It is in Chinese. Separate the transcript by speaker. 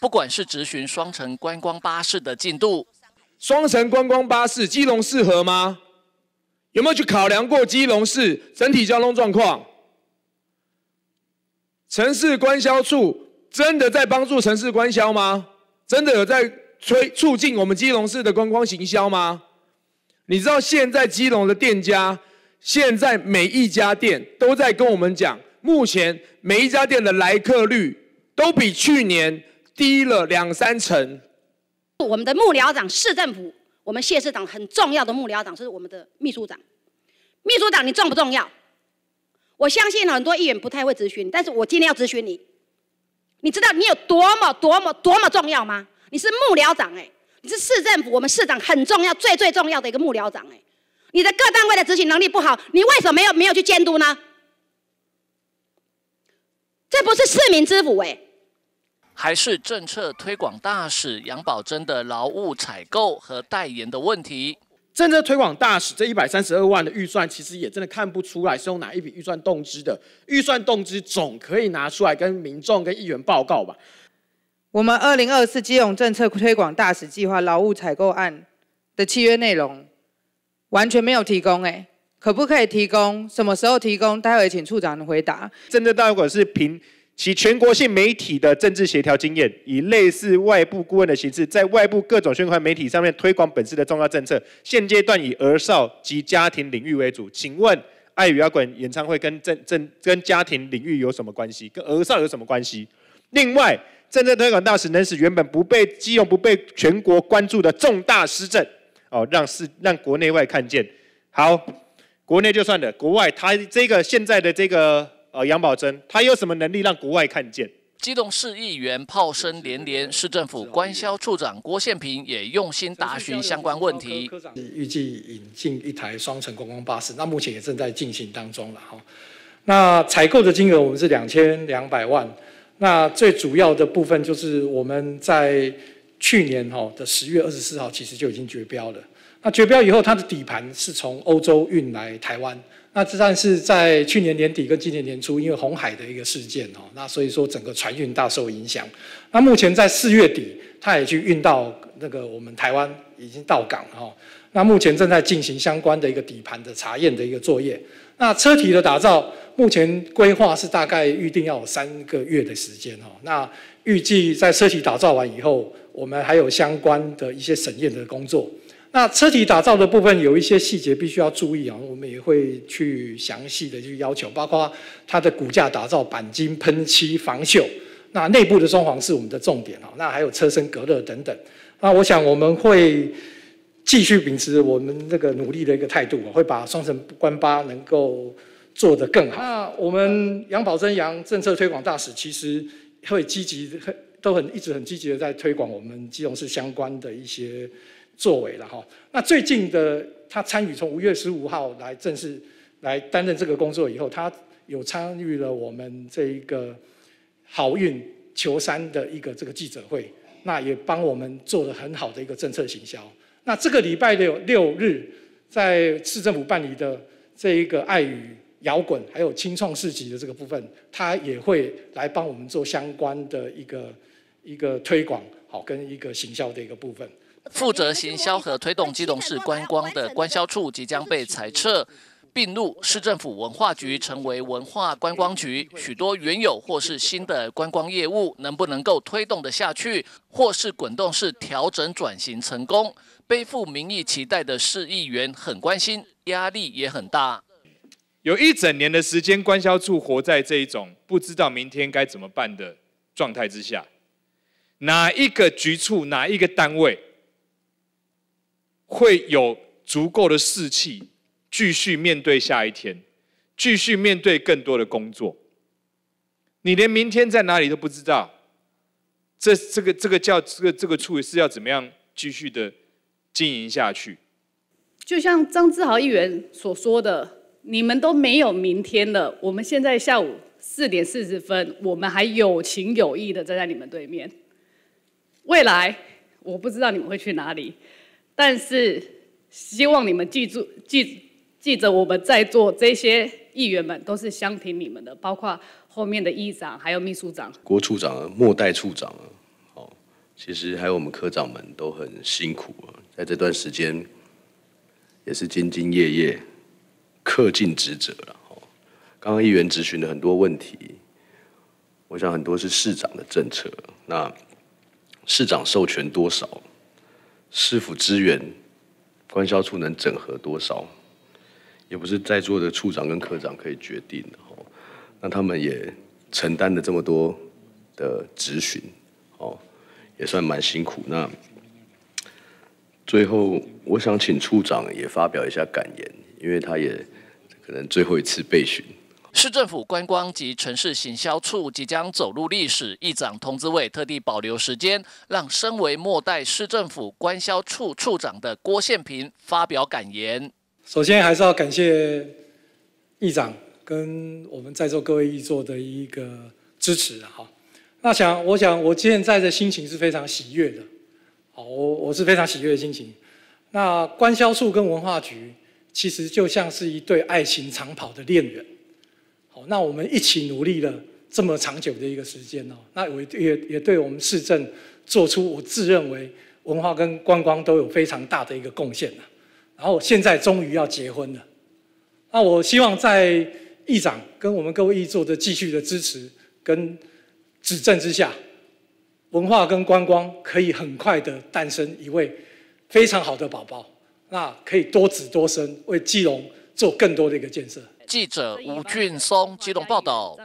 Speaker 1: 不管是直行双城观光巴士的进度，
Speaker 2: 双城观光巴士基隆适合吗？有没有去考量过基隆市整体交通状况？城市官销处真的在帮助城市官销吗？真的有在推促进我们基隆市的观光行销吗？你知道现在基隆的店家，现在每一家店都在跟我们讲，目前每一家店的来客率都比去年。低了两三成。
Speaker 1: 我们的幕僚长，市政府，我们谢市长很重要的幕僚长是我们的秘书长。秘书长，你重不重要？我相信很多议员不太会咨询但是我今天要咨询你。你知道你有多么多么多么重要吗？你是幕僚长，哎，你是市政府，我们市长很重要，最最重要的一个幕僚长，哎，你的各单位的执行能力不好，你为什么没有没有去监督呢？这不是市民之福，哎。还是政策推广大使杨宝珍的劳务采购和代言的问题。政策推广大使这一百三十二万的预算，其实也真的看不出来是用哪一笔预算动
Speaker 2: 支的。预算动支总可以拿出来跟民众、跟议员报告吧。我们二零二四金融政策推广大使计划劳务采购案的契约内容完全没有提供，哎，可不可以提供？什么时候提供？待会请处长回答。政策大会是凭。其全国性媒体的政治协调经验，以类似外部顾问的形式，在外部各种宣传媒体上面推广本市的重要政策。现阶段以儿少及家庭领域为主。请问，爱与摇滚演唱会跟政政跟家庭领域有什么关系？跟儿少有什么关系？另外，政治推广大使能使原本不被利用、不被全国关注的重大施政，哦，让市让国内外看见。好，国内就算了，国外他这个现在的这个。呃，杨宝珍，他有什么能力让国外看见？
Speaker 1: 基隆市议员炮声连连，市政府官销处长郭宪平也用心答询相关问题。
Speaker 2: 预计引进一台双层观光巴士，那目前也正在进行当中了哈。那采购的金额我们是两千两百万，那最主要的部分就是我们在去年哈的十月二十四号其实就已经绝标了。那绝标以后，它的底盘是从欧洲运来台湾。那这但是，在去年年底跟今年年初，因为红海的一个事件哦，那所以说整个船运大受影响。那目前在四月底，它也去运到那个我们台湾已经到港哦。那目前正在进行相关的一个底盘的查验的一个作业。那车体的打造，目前规划是大概预定要三个月的时间哦。那预计在车体打造完以后，我们还有相关的一些审验的工作。那车体打造的部分有一些细节必须要注意啊，我们也会去详细的去要求，包括它的骨架打造、钣金喷漆、防锈。那内部的装潢是我们的重点啊，那还有车身隔热等等。那我想我们会继续秉持我们这个努力的一个态度啊，会把双城关八能够做得更好。那我们杨保真杨政策推广大使其实会积极很都很一直很积极的在推广我们基隆市相关的一些。作为了哈，那最近的他参与从五月十五号来正式来担任这个工作以后，他有参与了我们这一个好运球山的一个这个记者会，那也帮我们做了很好的一个政策行销。那这个礼拜六六日在市政府办理的这一个爱语摇滚还有青创市集的这个部分，他也会来帮我们做相关的一个。一个推广好跟一个行销的一个部分。
Speaker 1: 负责行销和推动基隆市观光的关销处即将被裁撤，并入市政府文化局，成为文化观光局。许多原有或是新的观光业务，能不能够推动的下去，或是滚动式调整转型成功？背负民意期待的市议员很关心，压力也很大。有一整年的时间，关
Speaker 2: 销处活在这种不知道明天该怎么办的状态之下。哪一个局处，哪一个单位，会有足够的士气，继续面对下一天，继续面对更多的工作？你连明天在哪里都不知道，这这个这个叫这个这个处是要怎么样继续的经营下去？
Speaker 1: 就像张志豪议员所说的，你们都没有明天了。我们现在下午四点四十分，我们还有情有义的站在你们对面。未来我不知道你们会去哪里，但是希望你们记住、记记着我们在座这些议员们都是相挺你们的，包括后面的议长还有秘书长。
Speaker 2: 郭处长、莫代处长啊，其实还有我们科长们都很辛苦啊，在这段时间也是兢兢业业、恪尽职责了。刚刚议员咨询的很多问题，我想很多是市长的政策那。市长授权多少，市府资源，官销处能整合多少，也不是在座的处长跟科长可以决定的哦。那他们也承担了这么多的执询，哦，也算蛮辛苦。那最后，我想请处长也发表一下感言，因为他也可能最后一次被询。
Speaker 1: 市政府观光及城市行销处即将走入历史，议长童子伟特地保留时间，让身为末代市政府官销处处长的郭宪平发表感言。
Speaker 2: 首先还是要感谢议长跟我们在座各位议座的一个支持哈。那想我想我现在的心情是非常喜悦的，好，我我是非常喜悦的心情。那关销处跟文化局其实就像是一对爱情长跑的恋人。那我们一起努力了这么长久的一个时间哦，那我也也对我们市政做出我自认为文化跟观光都有非常大的一个贡献了。然后现在终于要结婚了，那我希望在议长跟我们各位议做的继续的支持跟指正之下，文化跟观光可以很快的诞生一位非常好的宝宝，那可以多子多生，为基隆做更多的一个建设。
Speaker 1: 记者吴俊松机动报道。